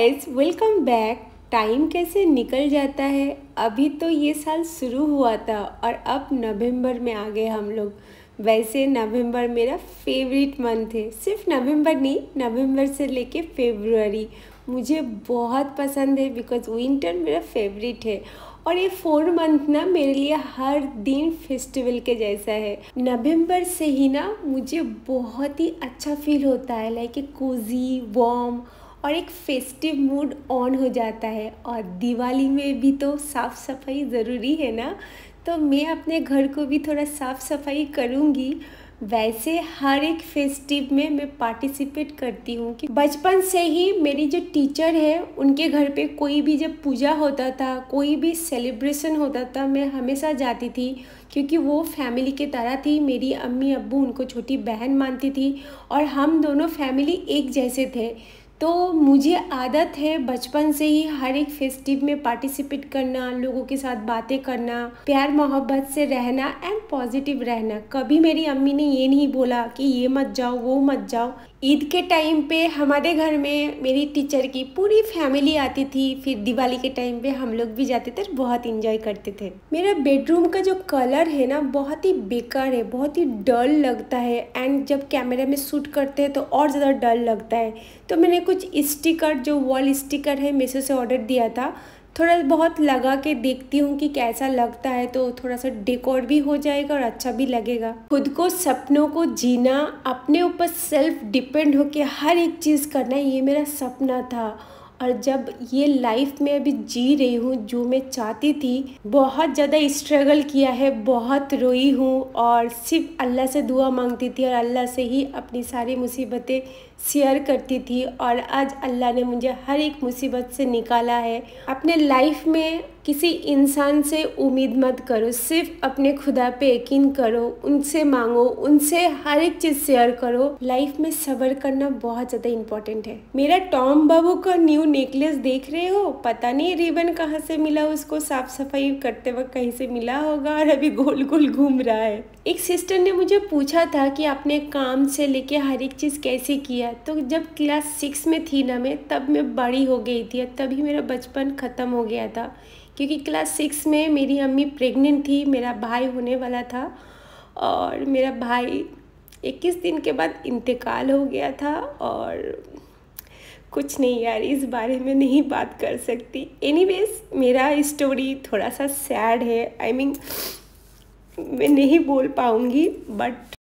Guys welcome back time कैसे निकल जाता है अभी तो ये साल शुरू हुआ था और अब नवंबर में आ गए हम लोग वैसे नवंबर मेरा फेवरेट मंथ है सिर्फ नवंबर नहीं नवंबर से लेके फेब्रुवरी मुझे बहुत पसंद है बिकॉज विंटर मेरा फेवरेट है और ये फोर मंथ ना मेरे लिए हर दिन फेस्टिवल के जैसा है नवंबर से ही ना मुझे बहुत ही अच्छा फील होता है लाइक ए कोजी वॉम और एक फेस्टिव मूड ऑन हो जाता है और दिवाली में भी तो साफ़ सफाई ज़रूरी है ना तो मैं अपने घर को भी थोड़ा साफ़ सफाई करूँगी वैसे हर एक फेस्टिव में मैं पार्टिसिपेट करती हूँ कि बचपन से ही मेरी जो टीचर है उनके घर पे कोई भी जब पूजा होता था कोई भी सेलिब्रेशन होता था मैं हमेशा जाती थी क्योंकि वो फैमिली की तरह थी मेरी अम्मी अब्बू उनको छोटी बहन मानती थी और हम दोनों फैमिली एक जैसे थे तो मुझे आदत है बचपन से ही हर एक फेस्टिव में पार्टिसिपेट करना लोगों के साथ बातें करना प्यार मोहब्बत से रहना एंड पॉजिटिव रहना कभी मेरी अम्मी ने ये नहीं बोला कि ये मत जाओ वो मत जाओ ईद के टाइम पे हमारे घर में मेरी टीचर की पूरी फैमिली आती थी फिर दिवाली के टाइम पे हम लोग भी जाते थे बहुत इंजॉय करते थे मेरा बेडरूम का जो कलर है ना बहुत ही बेकार है बहुत ही डल लगता है एंड जब कैमरे में शूट करते हैं तो और ज़्यादा डल लगता है तो मैंने कुछ स्टिकर जो वॉल स्टिकर है मेसो से ऑर्डर दिया था थोड़ा बहुत लगा के देखती हूँ कि कैसा लगता है तो थोड़ा सा डेकोर भी हो जाएगा और अच्छा भी लगेगा खुद को सपनों को जीना अपने ऊपर सेल्फ डिपेंड होके हर एक चीज़ करना ये मेरा सपना था और जब ये लाइफ में अभी जी रही हूँ जो मैं चाहती थी बहुत ज़्यादा स्ट्रगल किया है बहुत रोई हूँ और सिर्फ अल्लाह से दुआ मांगती थी और अल्लाह से ही अपनी सारी मुसीबतें शेयर करती थी और आज अल्लाह ने मुझे हर एक मुसीबत से निकाला है अपने लाइफ में किसी इंसान से उम्मीद मत करो सिर्फ अपने खुदा पे यकीन करो उनसे मांगो उनसे हर एक चीज़ शेयर करो लाइफ में सब्र करना बहुत ज़्यादा इम्पोर्टेंट है मेरा टॉम बाबू का न्यू नेकलेस देख रहे हो पता नहीं रिबन कहाँ से मिला उसको साफ सफाई करते वक्त कहीं से मिला होगा और अभी गोल गोल घूम रहा है एक सिस्टर ने मुझे पूछा था कि आपने काम से लेके हर एक चीज़ कैसे किया है तो जब क्लास सिक्स में थी ना मैं तब मैं बड़ी हो गई थी तभी मेरा बचपन ख़त्म हो गया था क्योंकि क्लास सिक्स में मेरी अम्मी प्रेग्नेंट थी मेरा भाई होने वाला था और मेरा भाई इक्कीस दिन के बाद इंतकाल हो गया था और कुछ नहीं यार इस बारे में नहीं बात कर सकती एनी मेरा स्टोरी थोड़ा सा सैड है आई I मीन mean, मैं नहीं बोल पाऊँगी बट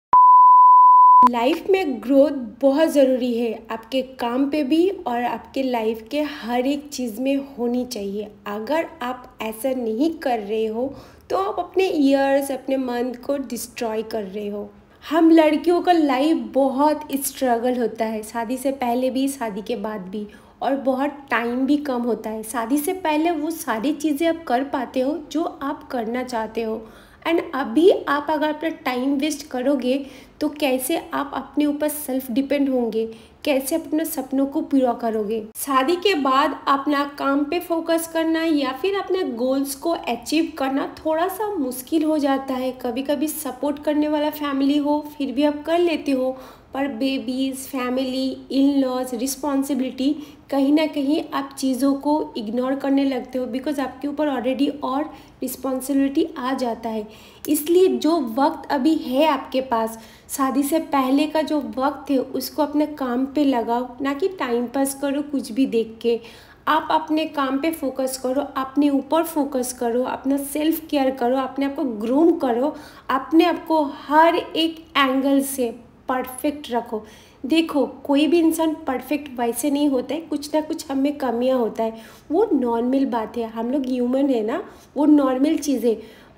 लाइफ में ग्रोथ बहुत ज़रूरी है आपके काम पे भी और आपके लाइफ के हर एक चीज़ में होनी चाहिए अगर आप ऐसा नहीं कर रहे हो तो आप अपने ईयर्स अपने मन को डिस्ट्रॉय कर रहे हो हम लड़कियों का लाइफ बहुत स्ट्रगल होता है शादी से पहले भी शादी के बाद भी और बहुत टाइम भी कम होता है शादी से पहले वो सारी चीज़ें आप कर पाते हो जो आप करना चाहते हो एंड अभी आप अगर अपना टाइम वेस्ट करोगे तो कैसे आप अपने ऊपर सेल्फ डिपेंड होंगे कैसे अपने सपनों को पूरा करोगे शादी के बाद अपना काम पे फोकस करना या फिर अपने गोल्स को अचीव करना थोड़ा सा मुश्किल हो जाता है कभी कभी सपोर्ट करने वाला फैमिली हो फिर भी आप कर लेते हो पर babies family in laws responsibility कहीं ना कहीं आप चीज़ों को इग्नोर करने लगते हो बिकॉज आपके ऊपर ऑलरेडी और रिस्पॉन्सिबिलिटी आ जाता है इसलिए जो वक्त अभी है आपके पास शादी से पहले का जो वक्त है उसको अपने काम पे लगाओ ना कि टाइम पास करो कुछ भी देख के आप अपने काम पे फोकस करो अपने ऊपर फोकस करो अपना सेल्फ केयर करो अपने आप को ग्रूम करो अपने आप को हर एक एंगल से परफेक्ट रखो देखो कोई भी इंसान परफेक्ट वैसे नहीं होता है कुछ ना कुछ हमें कमियां कमियाँ होता है वो नॉर्मल बात है हम लोग ह्यूमन है ना वो नॉर्मल चीज़ है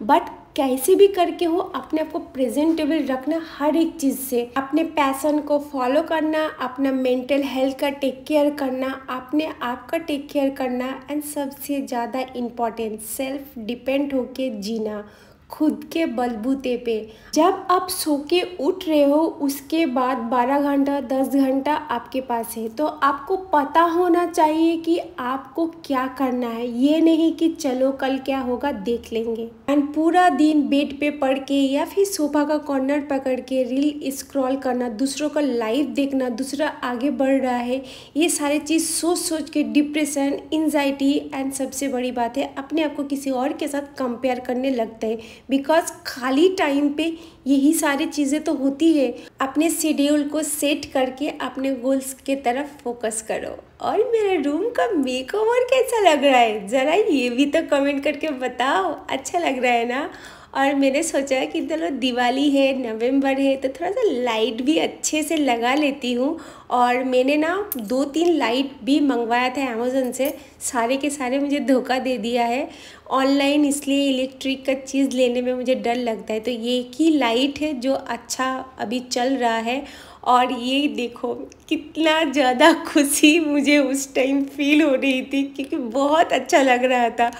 बट कैसे भी करके हो अपने आप को प्रेजेंटेबल रखना हर एक चीज़ से अपने पैसन को फॉलो करना अपना मेंटल हेल्थ का टेक केयर करना अपने आप का टेक केयर करना एंड सबसे ज़्यादा इम्पॉर्टेंट सेल्फ डिपेंड होके जीना खुद के बलबूते पे जब आप सो के उठ रहे हो उसके बाद 12 घंटा 10 घंटा आपके पास है तो आपको पता होना चाहिए कि आपको क्या करना है ये नहीं कि चलो कल क्या होगा देख लेंगे एंड पूरा दिन बेड पे पढ़ के या फिर सोफा का कॉर्नर पकड़ के रील स्क्रॉल करना दूसरों का लाइफ देखना दूसरा आगे बढ़ रहा है ये सारे चीज़ सोच सोच के डिप्रेशन एनजाइटी एंड सबसे बड़ी बात है अपने आप को किसी और के साथ कंपेयर करने लगता है बिकॉज खाली टाइम पे यही सारी चीज़ें तो होती है अपने शेड्यूल को सेट करके अपने गोल्स के तरफ फोकस करो और मेरे रूम का मेकओवर कैसा लग रहा है ज़रा ये भी तो कमेंट करके बताओ अच्छा लग रहा है ना और मैंने सोचा कि चलो दिवाली है नवंबर है तो थोड़ा सा लाइट भी अच्छे से लगा लेती हूँ और मैंने ना दो तीन लाइट भी मंगवाया था अमेज़ोन से सारे के सारे मुझे धोखा दे दिया है ऑनलाइन इसलिए इलेक्ट्रिक का चीज़ लेने में मुझे डर लगता है तो ये की ही लाइट है जो अच्छा अभी चल रहा है और ये देखो कितना ज़्यादा खुशी मुझे उस टाइम फील हो रही थी क्योंकि बहुत अच्छा लग रहा था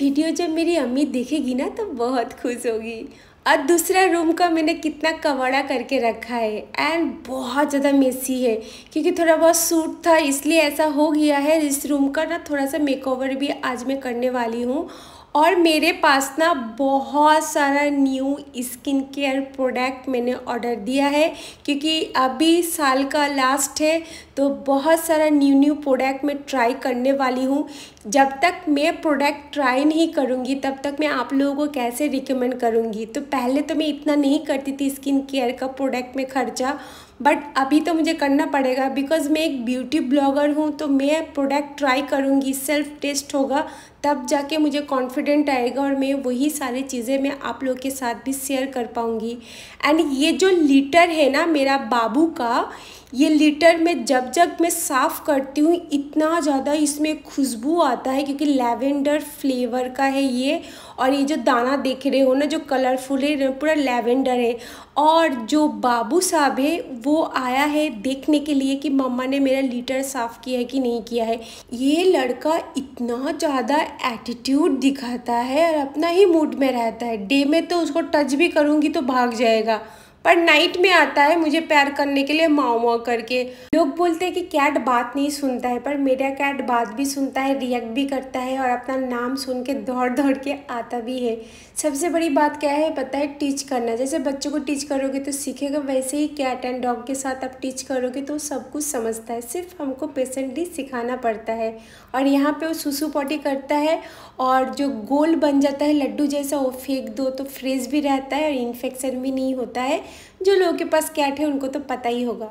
वीडियो जब मेरी अम्मी देखेगी ना तो बहुत खुश होगी और दूसरा रूम का मैंने कितना कवाड़ा करके रखा है एंड बहुत ज़्यादा मेसी है क्योंकि थोड़ा बहुत सूट था इसलिए ऐसा हो गया है इस रूम का ना थोड़ा सा मेकओवर भी आज मैं करने वाली हूँ और मेरे पास ना बहुत सारा न्यू स्किन केयर प्रोडक्ट मैंने ऑर्डर दिया है क्योंकि अभी साल का लास्ट है तो बहुत सारा न्यू न्यू प्रोडक्ट मैं ट्राई करने वाली हूँ जब तक मैं प्रोडक्ट ट्राई नहीं करूँगी तब तक मैं आप लोगों को कैसे रिकमेंड करूँगी तो पहले तो मैं इतना नहीं करती थी स्किन केयर का प्रोडक्ट में खर्चा बट अभी तो मुझे करना पड़ेगा बिकॉज मैं एक ब्यूटी ब्लॉगर हूँ तो मैं प्रोडक्ट ट्राई करूँगी सेल्फ टेस्ट होगा तब जाके मुझे कॉन्फिडेंट आएगा और मैं वही सारी चीज़ें मैं आप लोग के साथ भी शेयर कर पाऊँगी एंड ये जो लीटर है ना मेरा बाबू का ये लीटर में जब जब मैं साफ़ करती हूँ इतना ज़्यादा इसमें खुशबू आता है क्योंकि लैवेंडर फ्लेवर का है ये और ये जो दाना देख रहे हो ना जो कलरफुल है पूरा लैवेंडर है और जो बाबू साहब है वो आया है देखने के लिए कि मम्मा ने मेरा लीटर साफ़ किया है कि नहीं किया है ये लड़का इतना ज़्यादा एटीट्यूड दिखाता है और अपना ही मूड में रहता है डे में तो उसको टच भी करूँगी तो भाग जाएगा पर नाइट में आता है मुझे प्यार करने के लिए माओ माओ करके लोग बोलते हैं कि कैट बात नहीं सुनता है पर मेरा कैट बात भी सुनता है रिएक्ट भी करता है और अपना नाम सुन के दौड़ दौड़ के आता भी है सबसे बड़ी बात क्या है पता है टीच करना जैसे बच्चों को टीच करोगे तो सीखेगा वैसे ही कैट एंड डॉग के साथ आप टीच करोगे तो सब कुछ समझता है सिर्फ हमको पेशेंटली सिखाना पड़ता है और यहाँ पर वो सुसु पॉटी करता है और जो गोल बन जाता है लड्डू जैसा वो फेंक दो तो फ्रेश भी रहता है और इन्फेक्शन भी नहीं होता है जो लोगों के पास कैट है उनको तो पता ही होगा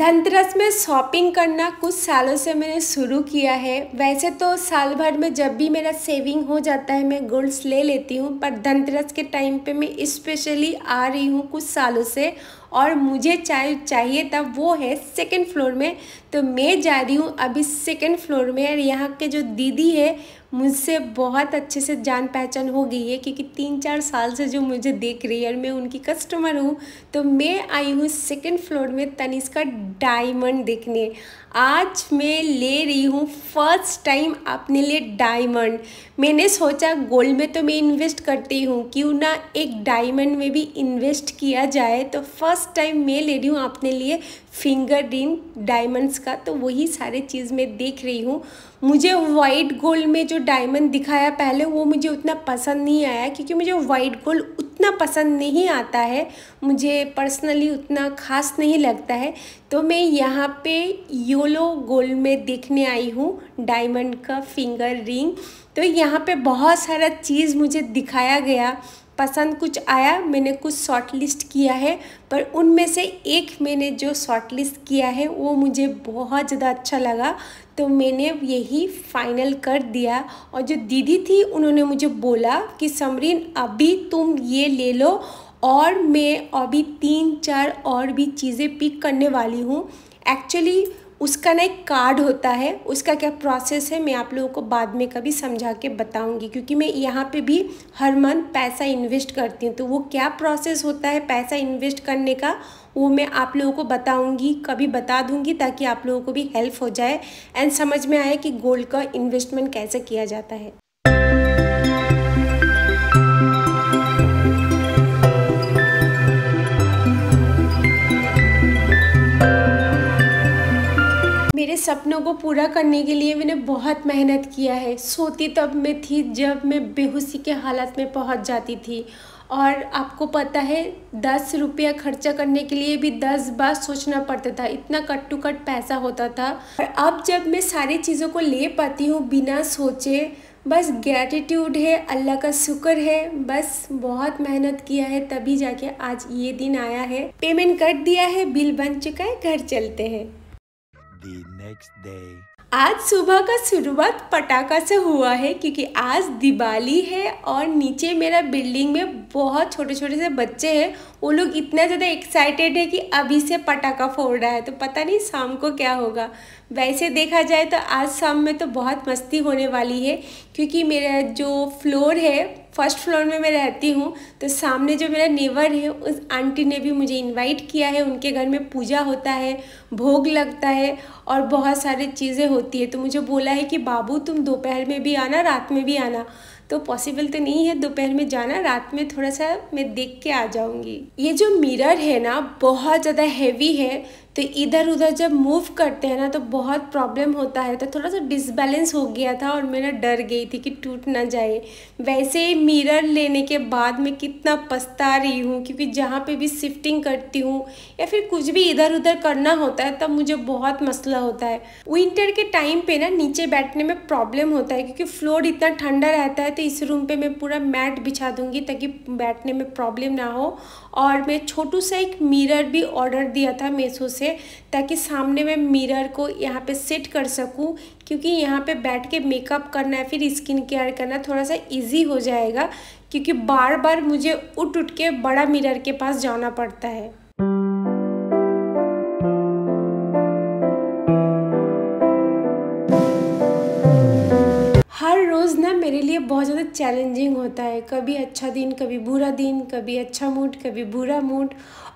धनतेरस में शॉपिंग करना कुछ सालों से मैंने शुरू किया है वैसे तो साल भर में जब भी मेरा सेविंग हो जाता है मैं गोल्ड्स ले लेती हूँ पर धनतेरस के टाइम पे मैं स्पेशली आ रही हूँ कुछ सालों से और मुझे चाहे चाहिए था वो है सेकेंड फ्लोर में तो मैं जा रही हूँ अभी सेकेंड फ्लोर में और यहाँ के जो दीदी है मुझसे बहुत अच्छे से जान पहचान हो गई है क्योंकि तीन चार साल से जो मुझे देख रही है और मैं उनकी कस्टमर हूँ तो मैं आई हूँ सेकेंड फ्लोर में तनिष्का डायमंड देखने आज मैं ले रही हूँ फर्स्ट टाइम अपने लिए डायमंड मैंने सोचा गोल्ड में तो मैं इन्वेस्ट करती हूँ क्यों ना एक डायमंड में भी इन्वेस्ट किया जाए तो फर्स्ट टाइम मैं ले रही हूँ अपने लिए फिंगर रिंग डायमंड्स का तो वही सारे चीज़ मैं देख रही हूँ मुझे वाइट गोल्ड में जो डायमंड दिखाया पहले वो मुझे उतना पसंद नहीं आया क्योंकि मुझे वाइट गोल्ड उतना पसंद नहीं आता है मुझे पर्सनली उतना खास नहीं लगता है तो मैं यहाँ पे योलो गोल्ड में देखने आई हूँ डायमंड का फिंगर रिंग तो यहाँ पे बहुत सारा चीज़ मुझे दिखाया गया पसंद कुछ आया मैंने कुछ शॉर्ट लिस्ट किया है पर उनमें से एक मैंने जो शॉर्ट लिस्ट किया है वो मुझे बहुत ज़्यादा अच्छा लगा तो मैंने यही फाइनल कर दिया और जो दीदी थी उन्होंने मुझे बोला कि समरीन अभी तुम ये ले लो और मैं अभी तीन चार और भी चीज़ें पिक करने वाली हूँ एक्चुअली उसका ना एक कार्ड होता है उसका क्या प्रोसेस है मैं आप लोगों को बाद में कभी समझा के बताऊंगी क्योंकि मैं यहाँ पे भी हर मंथ पैसा इन्वेस्ट करती हूँ तो वो क्या प्रोसेस होता है पैसा इन्वेस्ट करने का वो मैं आप लोगों को बताऊंगी कभी बता दूंगी ताकि आप लोगों को भी हेल्प हो जाए एंड समझ में आए कि गोल्ड का इन्वेस्टमेंट कैसे किया जाता है मेरे सपनों को पूरा करने के लिए मैंने बहुत मेहनत किया है सोती तब मैं थी जब मैं बेहोशी के हालत में पहुंच जाती थी और आपको पता है दस रुपया खर्चा करने के लिए भी दस बार सोचना पड़ता था इतना कट टू कट पैसा होता था और अब जब मैं सारी चीज़ों को ले पाती हूँ बिना सोचे बस ग्रैटिट्यूड है अल्लाह का शुक्र है बस बहुत मेहनत किया है तभी जाके आज ये दिन आया है पेमेंट कर दिया है बिल बन चुका है घर चलते हैं the next day. आज सुबह का शुरुआत पटाखा से हुआ है क्योंकि आज दिवाली है और नीचे मेरा बिल्डिंग में बहुत छोटे छोटे से बच्चे हैं वो लोग इतना ज़्यादा एक्साइटेड है कि अभी से पटाखा फोड़ रहा है तो पता नहीं शाम को क्या होगा वैसे देखा जाए तो आज शाम में तो बहुत मस्ती होने वाली है क्योंकि मेरा जो फ्लोर है फर्स्ट फ्लोर में मैं रहती हूँ तो सामने जो मेरा नेवर है उस आंटी ने भी मुझे इनवाइट किया है उनके घर में पूजा होता है भोग लगता है और बहुत सारी चीज़ें होती है तो मुझे बोला है कि बाबू तुम दोपहर में भी आना रात में भी आना तो पॉसिबल तो नहीं है दोपहर में जाना रात में थोड़ा सा मैं देख के आ जाऊँगी ये जो मिरर है ना बहुत ज़्यादा हैवी है तो इधर उधर जब मूव करते हैं ना तो बहुत प्रॉब्लम होता है तो थोड़ा सा डिसबैलेंस हो गया था और मैं ना डर गई थी कि टूट ना जाए वैसे ही मिरर लेने के बाद मैं कितना पछता रही हूँ क्योंकि जहाँ पे भी शिफ्टिंग करती हूँ या फिर कुछ भी इधर उधर करना होता है तब मुझे बहुत मसला होता है विंटर के टाइम पर ना नीचे बैठने में प्रॉब्लम होता है क्योंकि फ्लोर इतना ठंडा रहता है तो इस रूम पर मैं पूरा मैट बिछा दूँगी ताकि बैठने में प्रॉब्लम ना हो और मैं छोटू सा एक मिरर भी ऑर्डर दिया था मेसो से है ताकि सामने में मिरर को यहाँ पे सेट कर सकूँ क्योंकि यहाँ पे बैठ के मेकअप करना है फिर स्किन केयर करना थोड़ा सा इजी हो जाएगा क्योंकि बार बार मुझे उठ उठ के बड़ा मिरर के पास जाना पड़ता है मेरे लिए बहुत ज़्यादा चैलेंजिंग होता है कभी अच्छा दिन कभी बुरा दिन कभी अच्छा मूड कभी बुरा मूड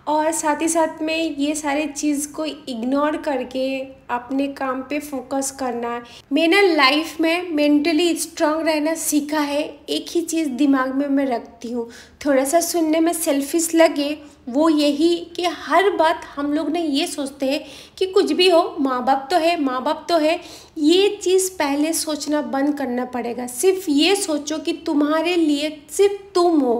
और साथ ही साथ में ये सारे चीज़ को इग्नोर करके अपने काम पे फोकस करना मैंने लाइफ में मेंटली स्ट्रांग रहना सीखा है एक ही चीज़ दिमाग में मैं रखती हूँ थोड़ा सा सुनने में सेल्फिश लगे वो यही कि हर बात हम लोग ने ये सोचते हैं कि कुछ भी हो माँ बाप तो है माँ बाप तो है ये चीज़ पहले सोचना बंद करना पड़ेगा सिर्फ ये सोचो कि तुम्हारे लिए सिर्फ तुम हो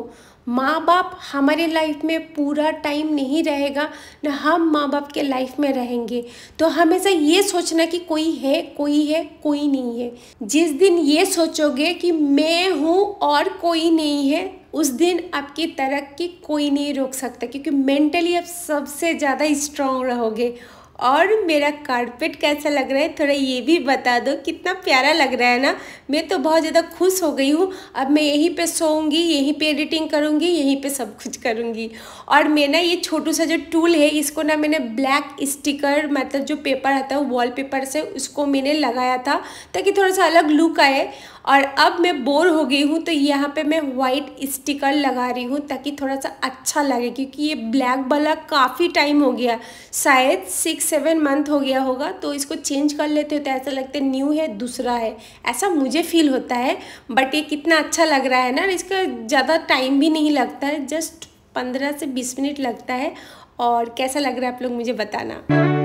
माँ बाप हमारे लाइफ में पूरा टाइम नहीं रहेगा ना हम माँ बाप के लाइफ में रहेंगे तो हमेशा ये सोचना कि कोई है कोई है कोई नहीं है जिस दिन ये सोचोगे कि मैं हूँ और कोई नहीं है उस दिन आपकी तरक्की कोई नहीं रोक सकता क्योंकि मेंटली आप सबसे ज़्यादा स्ट्रांग रहोगे और मेरा कारपेट कैसा लग रहा है थोड़ा ये भी बता दो कितना प्यारा लग रहा है ना मैं तो बहुत ज़्यादा खुश हो गई हूँ अब मैं यहीं पे सोऊंगी यहीं पे एडिटिंग करूँगी यहीं पे सब कुछ करूँगी और मैं ना ये छोटू सा जो टूल है इसको ना मैंने ब्लैक स्टिकर मतलब जो पेपर आता है वॉल पेपर से उसको मैंने लगाया था ताकि थोड़ा सा अलग लुक आए और अब मैं बोर हो गई हूँ तो यहाँ पे मैं वाइट स्टिकर लगा रही हूँ ताकि थोड़ा सा अच्छा लगे क्योंकि ये ब्लैक वाला काफ़ी टाइम हो गया शायद सिक्स सेवन मंथ हो गया होगा तो इसको चेंज कर लेते हो तो ऐसा लगता है न्यू है दूसरा है ऐसा मुझे फील होता है बट ये कितना अच्छा लग रहा है ना इसका ज़्यादा टाइम भी नहीं लगता है जस्ट पंद्रह से बीस मिनट लगता है और कैसा लग रहा है आप लोग मुझे बताना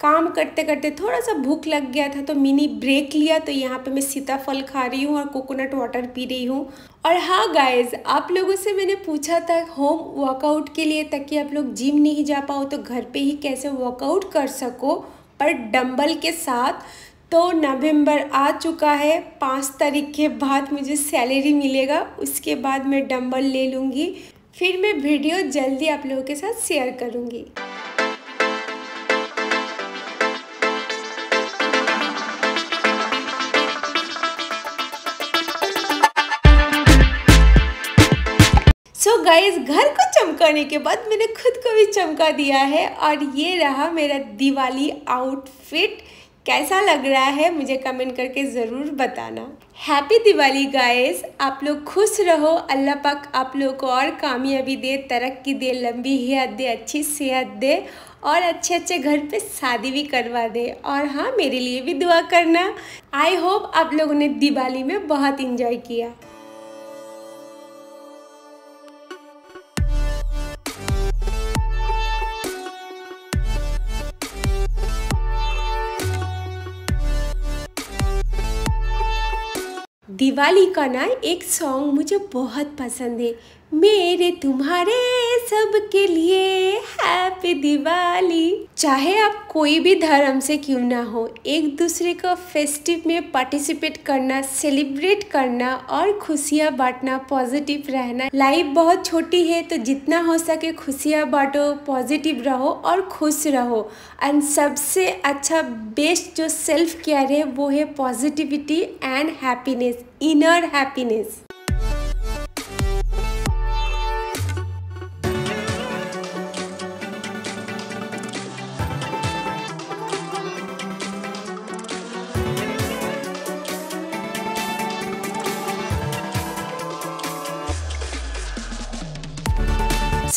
काम करते करते थोड़ा सा भूख लग गया था तो मिनी ब्रेक लिया तो यहाँ पे मैं सीताफल खा रही हूँ और कोकोनट वाटर पी रही हूँ और हाँ गाइज आप लोगों से मैंने पूछा था होम वर्कआउट के लिए ताकि आप लोग जिम नहीं जा पाओ तो घर पे ही कैसे वर्कआउट कर सको पर डंबल के साथ तो नवंबर आ चुका है पाँच तारीख के बाद मुझे सैलरी मिलेगा उसके बाद मैं डंबल ले लूँगी फिर मैं वीडियो जल्दी आप लोगों के साथ शेयर करूँगी सो so गाइज घर को चमकाने के बाद मैंने खुद को भी चमका दिया है और ये रहा मेरा दिवाली आउटफिट कैसा लग रहा है मुझे कमेंट करके ज़रूर बताना हैप्पी दिवाली गाइस आप लोग खुश रहो अल्लाह पाक आप लोग को और कामयाबी दे तरक्की दे लंबी हियत दे अच्छी सेहत दे और अच्छे अच्छे घर पे शादी भी करवा दे और हाँ मेरे लिए भी दुआ करना आई होप आप लोगों ने दिवाली में बहुत इंजॉय किया दिवाली का ना एक सॉन्ग मुझे बहुत पसंद है मेरे तुम्हारे सबके लिए हैप्पी दिवाली चाहे आप कोई भी धर्म से क्यों ना हो एक दूसरे को फेस्टिव में पार्टिसिपेट करना सेलिब्रेट करना और खुशियाँ बांटना पॉजिटिव रहना लाइफ बहुत छोटी है तो जितना हो सके खुशियाँ बांटो पॉजिटिव रहो और खुश रहो एंड सबसे अच्छा बेस्ट जो सेल्फ केयर है वो है positivity and happiness inner happiness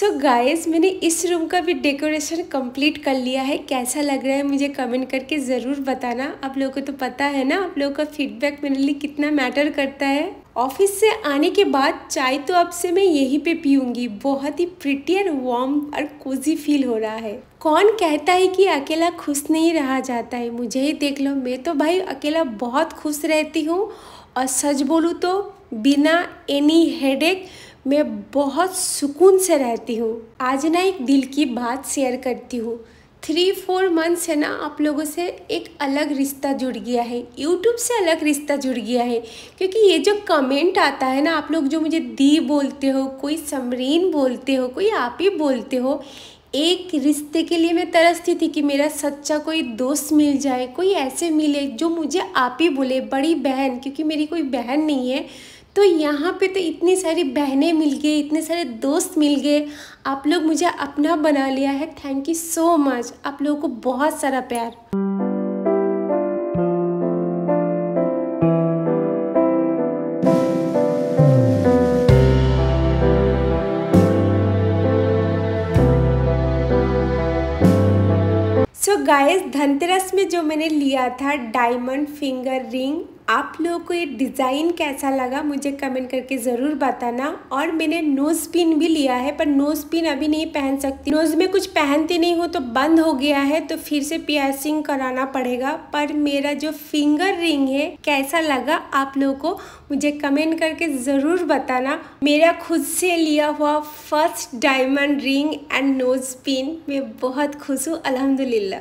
so so guys मैंने इस रूम का भी डेकोरेशन कंप्लीट कर लिया है कैसा लग रहा है मुझे कमेंट करके ज़रूर बताना आप लोगों को तो पता है ना आप लोगों का फीडबैक मेरे लिए कितना मैटर करता है ऑफिस से आने के बाद चाय तो अब से मैं यहीं पे पीऊँगी बहुत ही प्रिटी और वार्म और कोजी फील हो रहा है कौन कहता है कि अकेला खुश नहीं रहा जाता है मुझे ही देख लो मैं तो भाई अकेला बहुत खुश रहती हूँ और सच बोलूँ तो बिना एनी हेडेक मैं बहुत सुकून से रहती हूँ आज ना एक दिल की बात शेयर करती हूँ थ्री फोर मंथ्स है ना आप लोगों से एक अलग रिश्ता जुड़ गया है यूट्यूब से अलग रिश्ता जुड़ गया है क्योंकि ये जो कमेंट आता है ना आप लोग जो मुझे दी बोलते हो कोई समरीन बोलते हो कोई आप ही बोलते हो एक रिश्ते के लिए मैं तरसती थी कि मेरा सच्चा कोई दोस्त मिल जाए कोई ऐसे मिले जो मुझे आप ही बोले बड़ी बहन क्योंकि मेरी कोई बहन नहीं है तो यहाँ पे तो इतनी सारी बहनें मिल गई इतने सारे दोस्त मिल गए आप लोग मुझे अपना बना लिया है थैंक यू सो मच आप लोगों को बहुत सारा प्यार सो गाइस धनतेरस में जो मैंने लिया था डायमंड फिंगर रिंग आप लोगों को ये डिज़ाइन कैसा लगा मुझे कमेंट करके ज़रूर बताना और मैंने नोज़ पिन भी लिया है पर नोज़ पिन अभी नहीं पहन सकती नोज़ में कुछ पहनती नहीं हो तो बंद हो गया है तो फिर से पियर्सिंग कराना पड़ेगा पर मेरा जो फिंगर रिंग है कैसा लगा आप लोगों को मुझे कमेंट करके ज़रूर बताना मेरा खुद से लिया हुआ first diamond ring and nose pin मैं बहुत खुश हूँ अलहमदिल्ला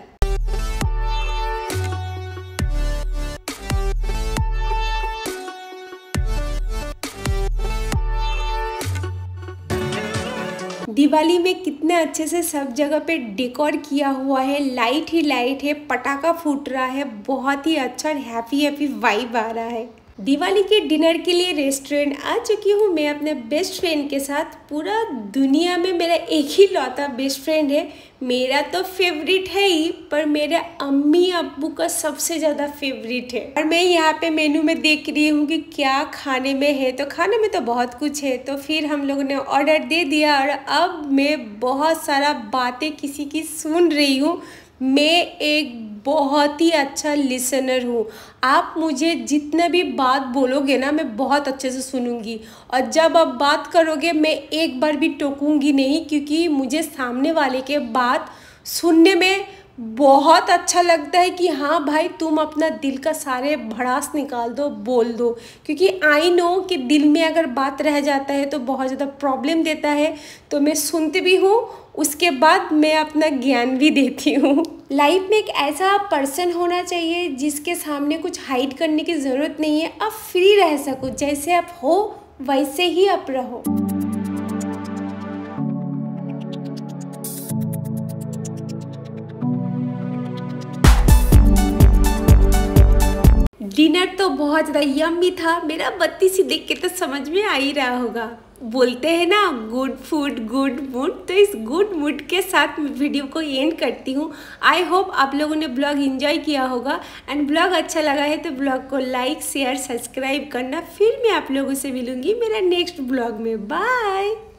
दिवाली में कितने अच्छे से सब जगह पे डेकोर किया हुआ है लाइट ही लाइट है पटाखा फूट रहा है बहुत ही अच्छा और हैप्पी हैप्पी वाइब आ रहा है दिवाली के डिनर के लिए रेस्टोरेंट आ चुकी हूँ मैं अपने बेस्ट फ्रेंड के साथ पूरा दुनिया में मेरा एक ही लौता बेस्ट फ्रेंड है मेरा तो फेवरेट है ही पर मेरे अम्मी अबू का सबसे ज़्यादा फेवरेट है और मैं यहाँ पे मेनू में देख रही हूँ कि क्या खाने में है तो खाने में तो बहुत कुछ है तो फिर हम लोगों ने ऑर्डर दे दिया और अब मैं बहुत सारा बातें किसी की सुन रही हूँ मैं एक बहुत ही अच्छा लिसनर हूँ आप मुझे जितने भी बात बोलोगे ना मैं बहुत अच्छे से सुनूंगी और जब आप बात करोगे मैं एक बार भी टोकूंगी नहीं क्योंकि मुझे सामने वाले के बात सुनने में बहुत अच्छा लगता है कि हाँ भाई तुम अपना दिल का सारे भड़ास निकाल दो बोल दो क्योंकि आई नो कि दिल में अगर बात रह जाता है तो बहुत ज़्यादा प्रॉब्लम देता है तो मैं सुनती भी हूँ उसके बाद मैं अपना ज्ञान भी देती हूँ लाइफ में एक ऐसा पर्सन होना चाहिए जिसके सामने कुछ हाइड करने की ज़रूरत नहीं है आप फ्री रह सको जैसे आप हो वैसे ही आप रहो डिनर तो बहुत ज़्यादा यम्मी था मेरा बत्ती सी देख के तो समझ में आ ही रहा होगा बोलते हैं ना गुड फूड गुड मूड तो इस गुड मूड के साथ मैं वीडियो को एंड करती हूँ आई होप आप लोगों ने ब्लॉग इन्जॉय किया होगा एंड ब्लॉग अच्छा लगा है तो ब्लॉग को लाइक शेयर सब्सक्राइब करना फिर मैं आप लोगों से मिलूँगी मेरा नेक्स्ट ब्लॉग में बाय